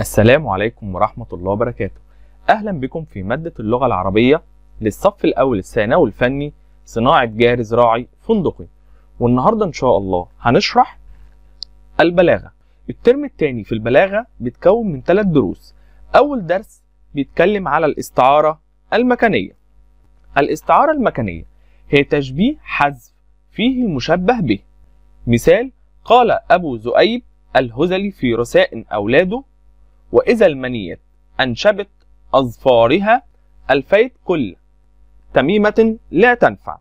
السلام عليكم ورحمة الله وبركاته أهلا بكم في مادة اللغة العربية للصف الأول الثانوي الفني صناعة جار زراعي فندقي والنهاردة إن شاء الله هنشرح البلاغة الترم الثاني في البلاغة بيتكون من ثلاث دروس أول درس بيتكلم على الاستعارة المكانية الاستعارة المكانية هي تشبيه حذف فيه المشبه به مثال قال أبو زؤيب الهزلي في رساء أولاده وإذا المنية أنشبت أظفارها ألفيت كل تميمة لا تنفع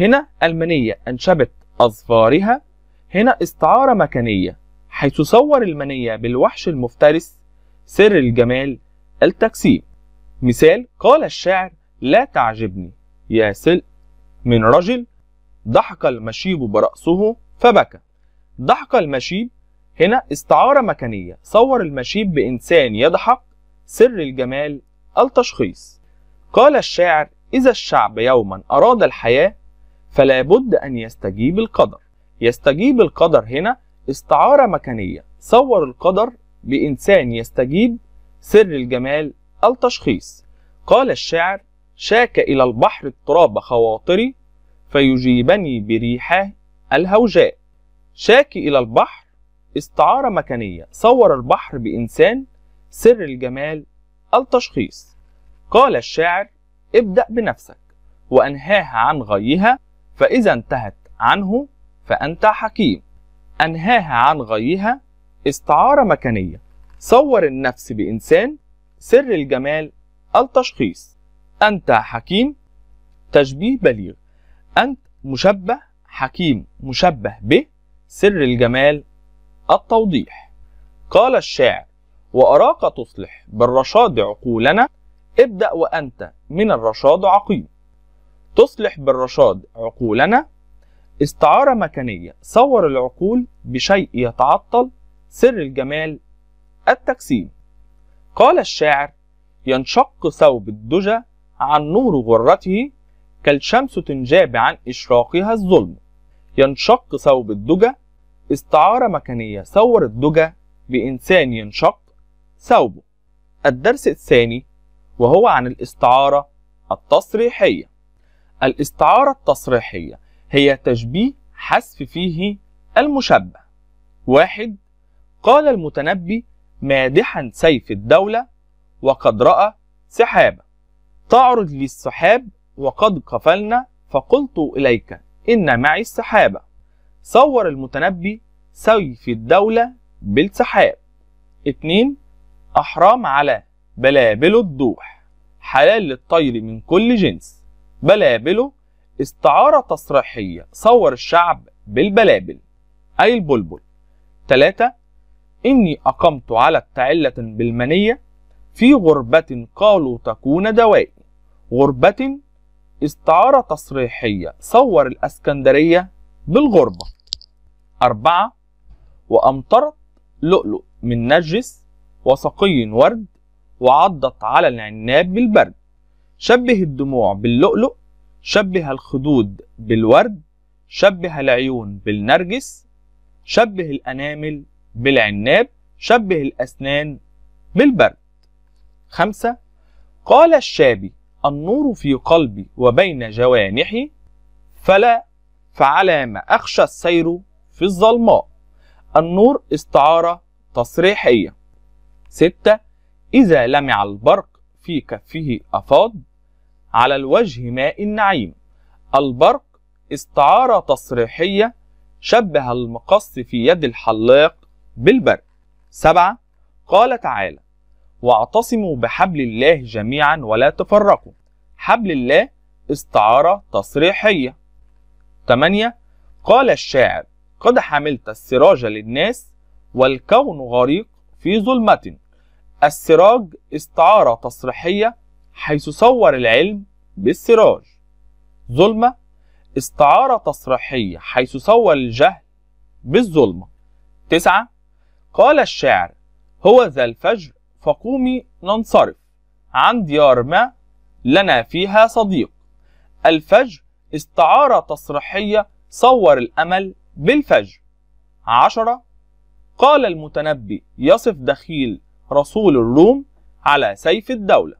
هنا المنية أنشبت أظفارها هنا استعارة مكانية حيث صور المنية بالوحش المفترس سر الجمال التكسيم مثال قال الشاعر لا تعجبني يا سل من رجل ضحك المشيب برأسه فبكى ضحك المشيب هنا استعارة مكانية صور المشيب بإنسان يضحك سر الجمال التشخيص قال الشاعر إذا الشعب يوما أراد الحياة فلا بد أن يستجيب القدر يستجيب القدر هنا استعارة مكانية صور القدر بإنسان يستجيب سر الجمال التشخيص قال الشاعر شاك إلى البحر اضطراب خواطري فيجيبني بريحه الهوجاء شاك إلى البحر استعارة مكانية صور البحر بإنسان سر الجمال التشخيص قال الشاعر ابدأ بنفسك وأنهاها عن غيها فإذا انتهت عنه فأنت حكيم أنهاها عن غيها استعارة مكانية صور النفس بإنسان سر الجمال التشخيص أنت حكيم تشبيه بليغ أنت مشبه حكيم مشبه به سر الجمال التوضيح قال الشاعر وأراك تصلح بالرشاد عقولنا ابدأ وأنت من الرشاد عقيم تصلح بالرشاد عقولنا استعارة مكانية صور العقول بشيء يتعطل سر الجمال التجسيم قال الشاعر ينشق ثوب الدجى عن نور غرته كالشمس تنجاب عن إشراقها الظلم ينشق ثوب الدجى استعارة مكانية صور الدجى بإنسان ينشق ثوبه الدرس الثاني وهو عن الاستعارة التصريحية الاستعارة التصريحية هي تشبيه حذف فيه المشبه واحد قال المتنبي مادحا سيف الدولة وقد رأى سحابة تعرض لي السحاب وقد قفلنا فقلت إليك إن معي السحابة صور المتنبي سيف الدولة بالسحاب 2 أحرام على بلابل الدوح حلال للطير من كل جنس بلابله استعارة تصريحية صور الشعب بالبلابل أي البلبل 3 إني أقمت على التعلة بالمنية في غربة قالوا تكون دوائي غربة استعارة تصريحية صور الأسكندرية بالغربة أربعة وأمطرت لؤلؤ من نجس وسقي ورد وعضت على العناب بالبرد شبه الدموع باللؤلؤ شبه الخدود بالورد شبه العيون بالنرجس شبه الأنامل بالعناب شبه الأسنان بالبرد خمسة قال الشابي النور في قلبي وبين جوانحي فلا فعلى ما أخشى السير في الظلماء النور استعارة تصريحية ستة إذا لمع البرق في كفه أفاض على الوجه ماء النعيم البرق استعارة تصريحية شبه المقص في يد الحلاق بالبرق سبعة قال تعالى واعتصموا بحبل الله جميعا ولا تفرقوا حبل الله استعارة تصريحية 8 قال الشاعر قد حملت السراج للناس والكون غريق في ظلمة السراج استعارة تصريحية حيث صور العلم بالسراج ظلمة استعارة تصريحية حيث صور الجهل بالظلمة تسعة قال الشاعر هو ذا الفجر فقومي ننصرف عن ديار ما لنا فيها صديق الفجر استعارة تصريحية صور الأمل بالفجر عشرة قال المتنبي يصف دخيل رسول الروم على سيف الدولة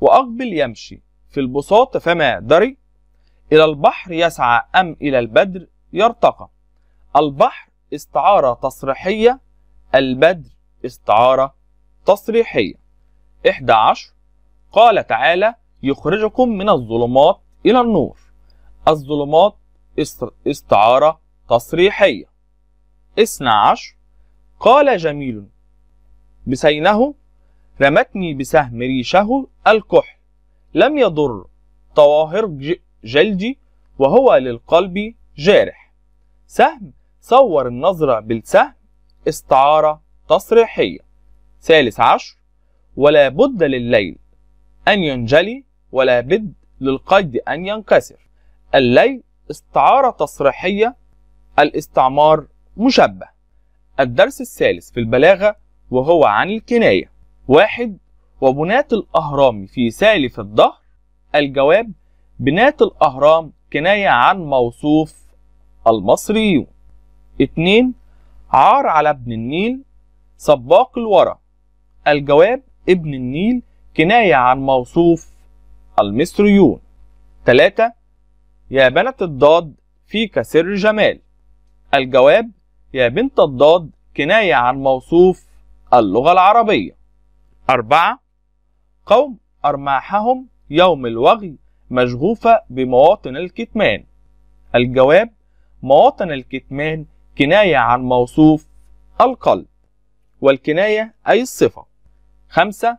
وأقبل يمشي في البساط فما دري إلى البحر يسعى أم إلى البدر يرتقى البحر استعارة تصريحية البدر استعارة تصريحية 11 قال تعالى يخرجكم من الظلمات إلى النور الظلمات استعارة تصريحية 12 قال جميل بسينه رمتني بسهم ريشه الكحل لم يضر طواهر جلدي وهو للقلب جارح سهم صور النظرة بالسهم استعارة تصريحية ثالث عشر ولا بد لليل أن ينجلي ولا بد للقيد أن ينكسر الليل استعارة تصريحية الاستعمار مشبه الدرس الثالث في البلاغة وهو عن الكناية واحد وبنات الأهرام في سالف الظهر الجواب بنات الأهرام كناية عن موصوف المصريون اتنين عار على ابن النيل سباق الورق الجواب ابن النيل كناية عن موصوف المصريون ثلاثة يا بنت الضاد فيك سر جمال الجواب يا بنت الضاد كناية عن موصوف اللغة العربية أربعة قوم أرماحهم يوم الوغي مشغوفة بمواطن الكتمان الجواب مواطن الكتمان كناية عن موصوف القلب والكناية أي الصفة خمسة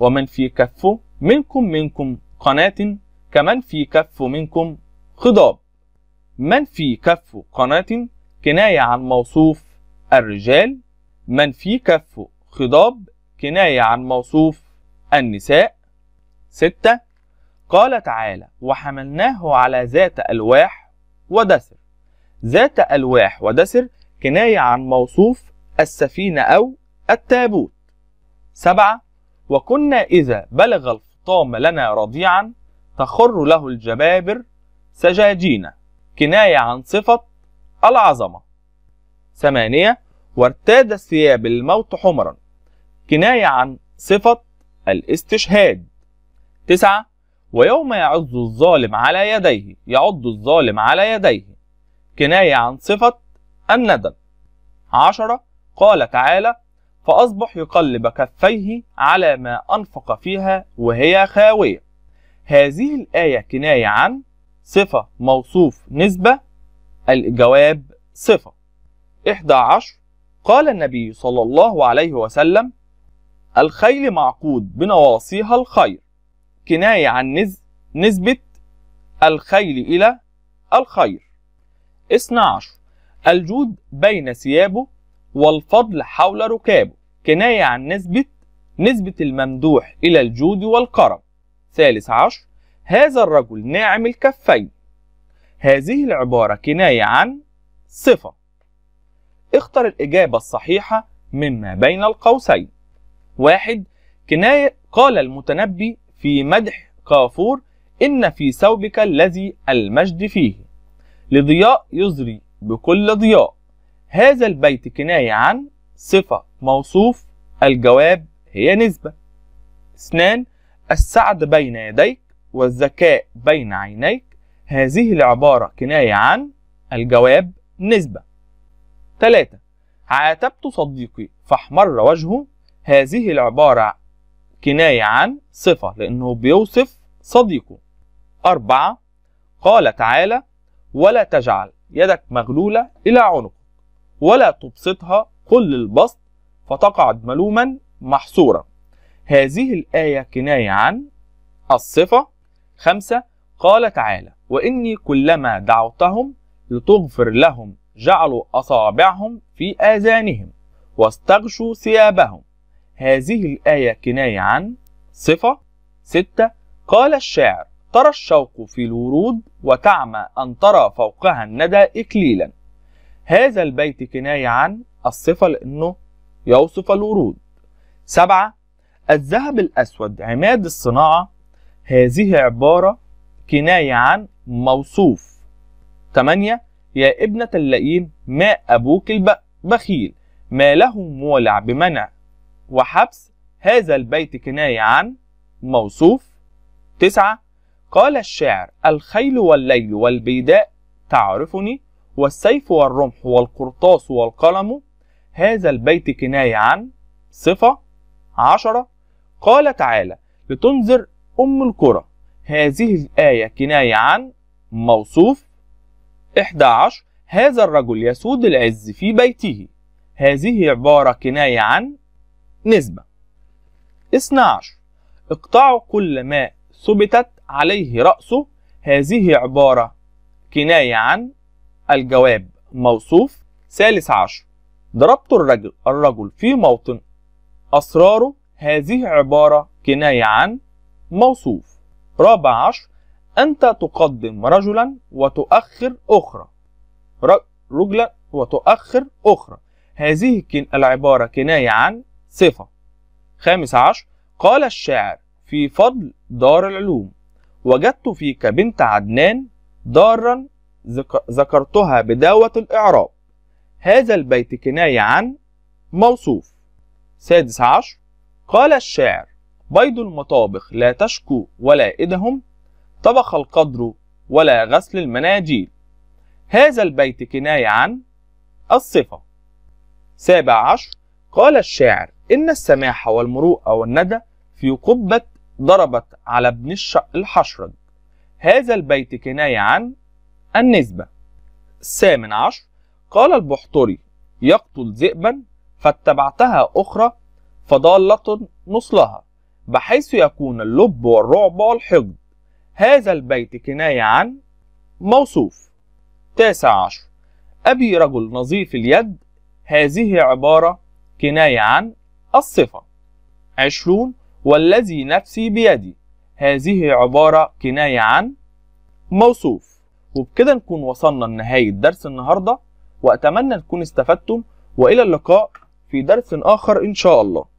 ومن في كفه منكم منكم قناة كمن في كفه منكم خضاب من في كفه قناة كناية عن موصوف الرجال من في كفه خضاب كناية عن موصوف النساء ستة قال تعالى وحملناه على ذات ألواح ودسر ذات ألواح ودسر كناية عن موصوف السفينة أو التابوت سبعة وكنا إذا بلغ الفطام لنا رضيعا تخر له الجبابر سجاجينا كناية عن صفة العظمة ثمانية وارتاد الثياب الموت حمرا كناية عن صفة الاستشهاد تسعة ويوم يعض الظالم على يديه يعض الظالم على يديه كناية عن صفة الندم عشرة قال تعالى فأصبح يقلب كفيه على ما أنفق فيها وهي خاوية هذه الآية كناية عن صفة موصوف نسبة الجواب صفة 11 قال النبي صلى الله عليه وسلم الخيل معقود بنواصيها الخير كناية عن نسبة الخيل إلى الخير 12 الجود بين ثيابه والفضل حول ركابه كناية عن نسبة نسبة الممدوح إلى الجود والكرم ثالث عشر هذا الرجل ناعم الكفين هذه العبارة كناية عن صفة اختر الإجابة الصحيحة مما بين القوسين واحد كناية قال المتنبي في مدح كافور إن في ثوبك الذي المجد فيه لضياء يزري بكل ضياء هذا البيت كناية عن صفة موصوف الجواب هي نسبة اثنان السعد بين يديك والذكاء بين عينيك هذه العبارة كناية عن الجواب نسبة ثلاثة عاتبت صديقي فاحمر وجهه هذه العبارة كناية عن صفة لأنه بيوصف صديقه أربعة قال تعالى ولا تجعل يدك مغلولة إلى عنقه ولا تبسطها كل البسط فتقعد ملوما محصورا هذه الآية كناية عن الصفة خمسة قال تعالى وإني كلما دعوتهم لتغفر لهم جعلوا أصابعهم في آذانهم واستغشوا ثيابهم هذه الآية كناية عن صفة ستة قال الشاعر ترى الشوق في الورود وتعمى أن ترى فوقها الندى إكليلا هذا البيت كناية عن الصفة لأنه يوصف الورود سبعة الذهب الأسود عماد الصناعة هذه عبارة كناية عن موصوف تمانية يا ابنة اللئيم ما أبوك البخيل ما له مولع بمنع وحبس هذا البيت كناية عن موصوف تسعة قال الشاعر الخيل والليل والبيداء تعرفني والسيف والرمح والقرطاس والقلم هذا البيت كناية عن صفة عشرة قال تعالى لتنذر أم القرى هذه الآية كناية عن موصوف 11 هذا الرجل يسود العز في بيته هذه عبارة كناية عن نسبة 12 اقطعوا كل ما ثبتت عليه رأسه هذه عبارة كناية عن الجواب موصوف ثالث عشر ضربت الرجل الرجل في موطن أسراره هذه عبارة كناية عن موصوف رابع عشر أنت تقدم رجلا وتؤخر أخرى رجلا وتؤخر أخرى هذه العبارة كناية عن صفة خامس عشر قال الشاعر في فضل دار العلوم وجدت فيك بنت عدنان دارا ذكرتها بدعوة الإعراب هذا البيت كناية عن موصوف سادس عشر قال الشاعر بيض المطابخ لا تشكو ولا إدهم طبخ القدر ولا غسل المناجيل هذا البيت كناية عن الصفة سابع عشر قال الشاعر إن السماحة والمروءة والندى في قبة ضربت على ابن الحشرج هذا البيت كناية عن النسبة الثامن عشر قال البحتري يقتل ذئبا فاتبعتها أخرى فضالة نصلها بحيث يكون اللب والرعب والحقد هذا البيت كناية عن موصوف تاسع عشر أبي رجل نظيف اليد هذه عبارة كناية عن الصفة عشرون والذي نفسي بيدي هذه عبارة كناية عن موصوف وبكده نكون وصلنا لنهاية درس النهاردة وأتمنى تكونوا استفدتم وإلى اللقاء في درس آخر إن شاء الله